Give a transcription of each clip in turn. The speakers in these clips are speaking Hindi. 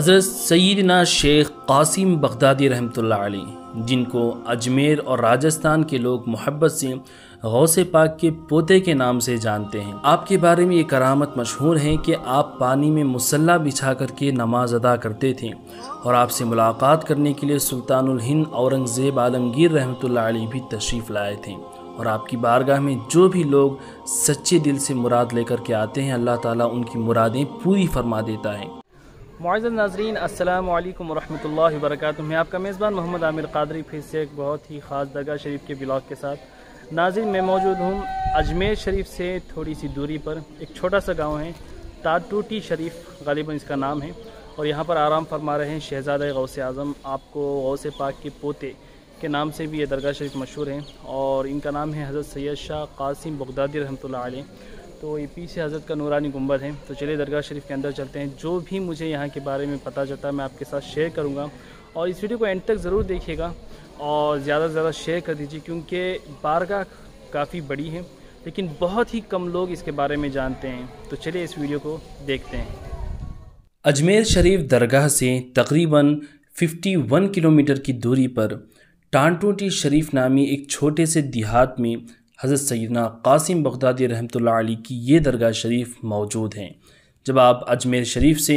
हज़रत सैदना शेख कासिम बगदादी रहमत जिनको अजमेर और राजस्थान के लोग मोहब्बत से गौस पाक के पोते के नाम से जानते हैं आपके बारे में ये करामत मशहूर है कि आप पानी में मुसल्ला बिछा करके नमाज अदा करते थे और आपसे मुलाकात करने के लिए सुल्तानुल हिंद औरंगज़ेब आलमगीर रहमत भी तशरीफ़ लाए थे और आपकी बारगाह में जो भी लोग सच्चे दिल से मुराद लेकर के आते हैं अल्लाह ताला उनकी मुरादें पूरी फरमा देता है मुआजन नाजरीन असलकम वरहमल वर्क मैं आपका मेज़बान मोहम्मद आमिर कादरी फिर से एक बहुत ही ख़ास दरगाह शरीफ के ब्लॉग के साथ नाजिन मैं मौजूद हूँ अजमेर शरीफ से थोड़ी सी दूरी पर एक छोटा सा गाँव है ताटूटी शरीफ गालिबा इसका नाम है और यहाँ पर आराम फरमा रहे हैं शहजादा गौस आज़म आपको गौस पाक के पोते के नाम से भी ये दरगाह शरीफ मशहूर हैं और इनका नाम है हज़रत सैद शाह कासिम बगदादी रहमत तो ये पीछे हज़रत का नूरानी गुंबद है तो चलिए दरगाह शरीफ के अंदर चलते हैं जो भी मुझे यहाँ के बारे में पता चलता है मैं आपके साथ शेयर करूँगा और इस वीडियो को एंड तक ज़रूर देखिएगा और ज़्यादा से ज़्यादा शेयर कर दीजिए क्योंकि बारगाह काफ़ी बड़ी है लेकिन बहुत ही कम लोग इसके बारे में जानते हैं तो चलिए इस वीडियो को देखते हैं अजमेर शरीफ दरगाह से तकरीबन 51 किलोमीटर की दूरी पर टांटोटी शरीफ नामी एक छोटे से देहात में हज़रत सैदना कासिम बगदादी रहमत ली की ये दरगाह शरीफ मौजूद हैं जब आप अजमेर शरीफ से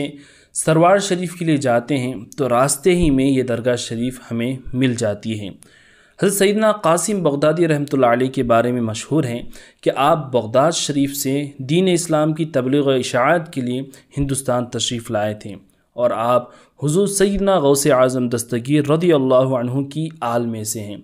सरवार शरीफ के लिए जाते हैं तो रास्ते ही में ये दरगाह शरीफ हमें मिल जाती है हज़रत सैदना कासिम बगदादी रहमत लाई के बारे में मशहूर हैं कि आप बगदाद शरीफ से दीन इस्लाम की तबलीग इशात के लिए हिंदुस्तान तशरीफ़ लाए थे और आप हुजूर सैदना से आज़म दस्तगीर रदी अल्लाह की आल में से हैं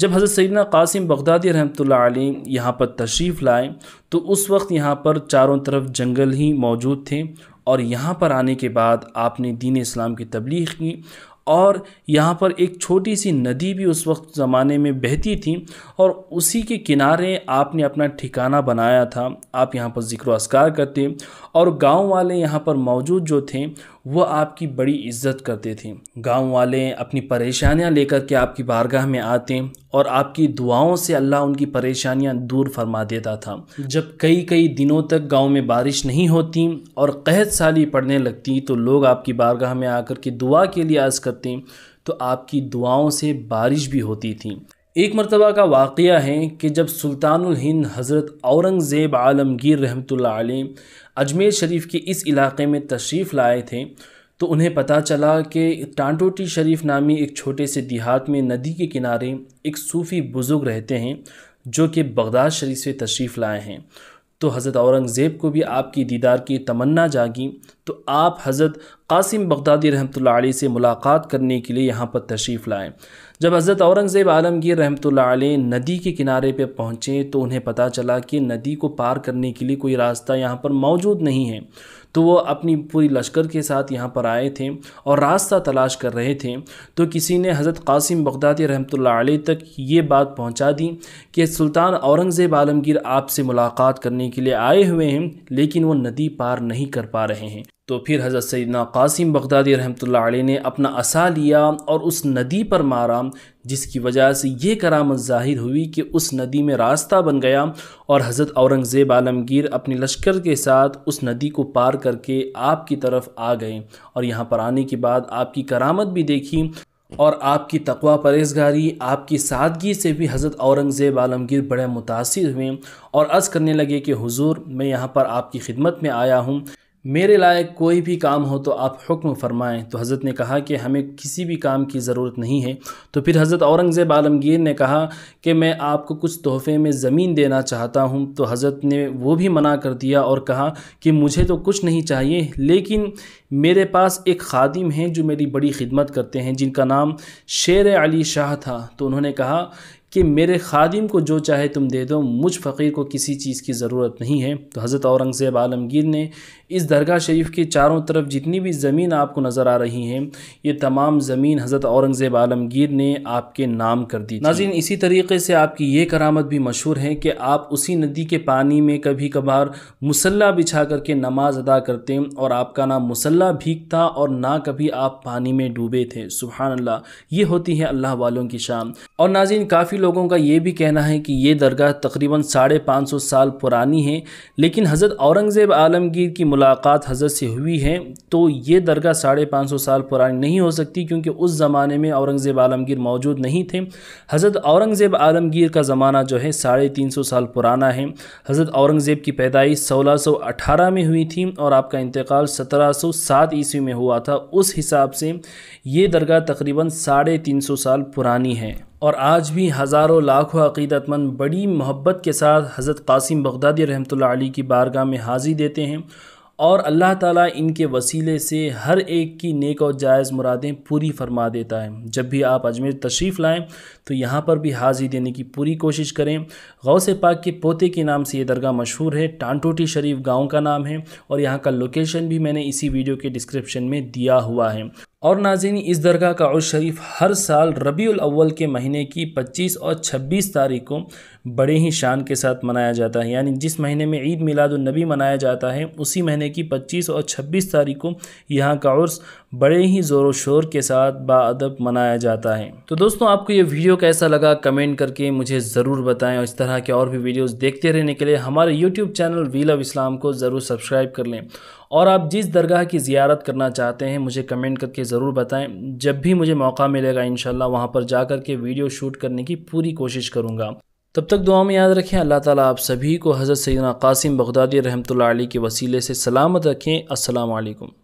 जब हज़रत सैदना कासिम बगदादी रहमत यहाँ पर तशरीफ़ लाए तो उस वक्त यहाँ पर चारों तरफ जंगल ही मौजूद थे और यहाँ पर आने के बाद आपने दीन इस्लाम की तबलीग की और यहाँ पर एक छोटी सी नदी भी उस वक्त ज़माने में बहती थी और उसी के किनारे आपने अपना ठिकाना बनाया था आप यहाँ पर ज़िक्र असकार करते और गांव वाले यहाँ पर मौजूद जो थे वह आपकी बड़ी इज्जत करते थे गांव वाले अपनी परेशानियां लेकर के आपकी बारगाह में आते और आपकी दुआओं से अल्लाह उनकी परेशानियां दूर फरमा देता था जब कई कई दिनों तक गांव में बारिश नहीं होती और कहत साली पड़ने लगती तो लोग आपकी बारगाह में आकर के दुआ के लिए आज़ करते तो आपकी दुआओं से बारिश भी होती थी एक मरतबा का वाक़ है कि जब सुल्तानुल हिंद हज़रत औरंगज़ेब आलमगीर रहमत अजमेर शरीफ के इस इलाके में तशरीफ़ लाए थे तो उन्हें पता चला कि टांटोटी शरीफ नामी एक छोटे से देहात में नदी के किनारे एक सूफ़ी बुज़ुर्ग रहते हैं जो कि बगदाद शरीफ से तशरीफ़ लाए हैं तो हज़रत औरंगज़ेब को भी आपकी दीदार की तमन्ना जागी तो आप हज़रत कासिम बगदादी रहमत ला से मुलाकात करने के लिए यहाँ पर तशरीफ़ लाएँ जब हज़रत औरंगज़ेब आलमगीर रहमत आल नदी के किनारे पर पहुँचे तो उन्हें पता चला कि नदी को पार करने के लिए कोई रास्ता यहाँ पर मौजूद नहीं है तो वो अपनी पूरी लश्कर के साथ यहाँ पर आए थे और रास्ता तलाश कर रहे थे तो किसी ने हज़रत कासिम बगदादी रहमत आल तक ये बात पहुँचा दी कि सुल्तान औरंगज़ेब आलमगीर आपसे मुलाकात करने के लिए आए हुए हैं लेकिन वो नदी पार नहीं कर पा रहे हैं तो फिर हज़रत सैदना कासिम बगदादी रहमत अलैह ने अपना असा लिया और उस नदी पर मारा जिसकी वजह से ये करामत जाहिर हुई कि उस नदी में रास्ता बन गया और हज़रत औरंगज़ेब आलमगीर अपने लश्कर के साथ उस नदी को पार करके आपकी तरफ आ गए और यहाँ पर आने के बाद आपकी करामत भी देखी और आपकी तकवा परहेजगारी आपकी सादगी से भी हज़रत औरंगज़ेब आलमगीर बड़े मुतासर हुए और अर्ज़ करने लगे कि हुजूर मैं यहाँ पर आपकी खिदमत में आया हूँ मेरे लायक कोई भी काम हो तो आप हुक्म फरमाएं तो हज़रत ने कहा कि हमें किसी भी काम की ज़रूरत नहीं है तो फिर हज़रत औरंगज़ेब आलमगीर ने कहा कि मैं आपको कुछ तोहफ़े में ज़मीन देना चाहता हूँ तो हज़रत ने वो भी मना कर दिया और कहा कि मुझे तो कुछ नहीं चाहिए लेकिन मेरे पास एक खादिम हैं जो मेरी बड़ी खिदमत करते हैं जिनका नाम शेर अली शाह था तो उन्होंने कहा कि मेरे खादिम को जो चाहे तुम दे दो मुझ फ़कीर को किसी चीज़ की ज़रूरत नहीं है तो हज़रत औरंगज़ेब आलमगीर ने इस दरगाह शरीफ के चारों तरफ जितनी भी ज़मीन आपको नज़र आ रही हैं ये तमाम ज़मीन हज़रत औरंगज़ेब आलमगीर ने आपके नाम कर दी नाजिन इसी तरीके से आपकी ये करामत भी मशहूर है कि आप उसी नदी के पानी में कभी कभार मुसल्ला बिछा करके नमाज अदा करते और आपका ना मुसल्ला भीगता और ना कभी आप पानी में डूबे थे सुबहानल्ला ये होती है अल्लाह वालों की शाम और नाजिन काफ़ी लोगों का ये भी कहना है कि ये दरगाह तकरीबन साढ़े पाँच सौ साल पुरानी है लेकिन हज़रत औरंगज़ेब आलमगीर की मुलाकात हज़रत से हुई है तो ये दरगाह साढ़े पाँच सौ साल पुरानी नहीं हो सकती क्योंकि उस ज़माने में औरंगज़ेब आलमगीर मौजूद नहीं थे हज़रत औरंगज़ेब आलमगीर का ज़माना जो है साढ़े तीन सौ साल पुराना है हज़रत औरंगज़ेब की पैदाइश सोलह सौ अठारह में हुई थी और आपका इंतकाल सत्रह सौ सात ईस्वी में हुआ था उस हिसाब से ये दरगाह तकरीबन साढ़े तीन सौ साल पुरानी है और आज भी हज़ारों लाखों अक़ीदतमंद बड़ी मोहब्बत के साथ हज़रत कासिम बगदादी रहमत आली की बारगाह में हाज़ी देते हैं और अल्लाह ताला इनके वसीले से हर एक की नेक और जायज़ मुरादें पूरी फरमा देता है जब भी आप अजमेर तशरीफ़ लाएं तो यहाँ पर भी हाजिर देने की पूरी कोशिश करें गौ से पाक के पोते के नाम से ये दरगाह मशहूर है टांटोटी शरीफ गांव का नाम है और यहाँ का लोकेशन भी मैंने इसी वीडियो के डिस्क्रिप्शन में दिया हुआ है और नाजिन इस दरगाह का उर्स शरीफ हर साल रबी अव्वल के महीने की 25 और 26 तारीख को बड़े ही शान के साथ मनाया जाता है यानी जिस महीने में ईद मिलादुलनबी मनाया जाता है उसी महीने की 25 और 26 तारीख को यहाँ का उर्स बड़े ही ज़ोर शोर के साथ बाअदब मनाया जाता है तो दोस्तों आपको ये वीडियो कैसा लगा कमेंट करके मुझे ज़रूर बताएँ और इस तरह के और भी वीडियोज़ देखते रहने के लिए हमारे YouTube channel wheel of Islam को ज़रूर सब्सक्राइब कर लें और आप जिस दरगाह की ज़ियारत करना चाहते हैं मुझे कमेंट करके ज़रूर बताएं जब भी मुझे मौका मिलेगा इन वहाँ पर जा कर के वीडियो शूट करने की पूरी कोशिश करूँगा तब तक दुआ में याद रखें अल्लाह ताला आप सभी को हज़रत सैदा कासिम बगदादी रहमत के वसीले से सलामत रखें असलकम